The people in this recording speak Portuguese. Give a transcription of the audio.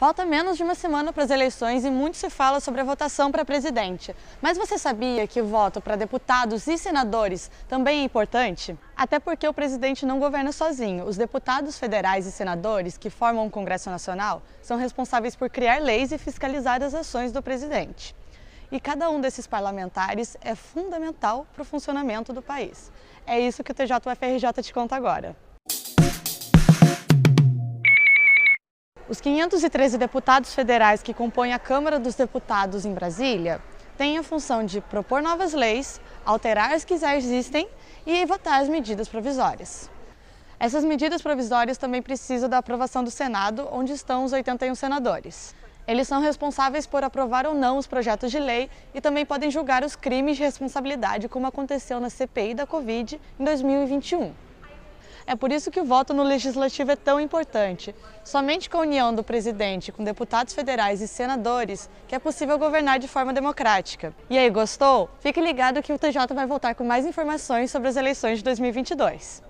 Falta menos de uma semana para as eleições e muito se fala sobre a votação para presidente. Mas você sabia que o voto para deputados e senadores também é importante? Até porque o presidente não governa sozinho. Os deputados federais e senadores que formam o Congresso Nacional são responsáveis por criar leis e fiscalizar as ações do presidente. E cada um desses parlamentares é fundamental para o funcionamento do país. É isso que o TJUFRJ te conta agora. Os 513 deputados federais que compõem a Câmara dos Deputados em Brasília têm a função de propor novas leis, alterar as que já existem e votar as medidas provisórias. Essas medidas provisórias também precisam da aprovação do Senado, onde estão os 81 senadores. Eles são responsáveis por aprovar ou não os projetos de lei e também podem julgar os crimes de responsabilidade, como aconteceu na CPI da Covid em 2021. É por isso que o voto no legislativo é tão importante. Somente com a união do presidente com deputados federais e senadores que é possível governar de forma democrática. E aí, gostou? Fique ligado que o TJ vai voltar com mais informações sobre as eleições de 2022.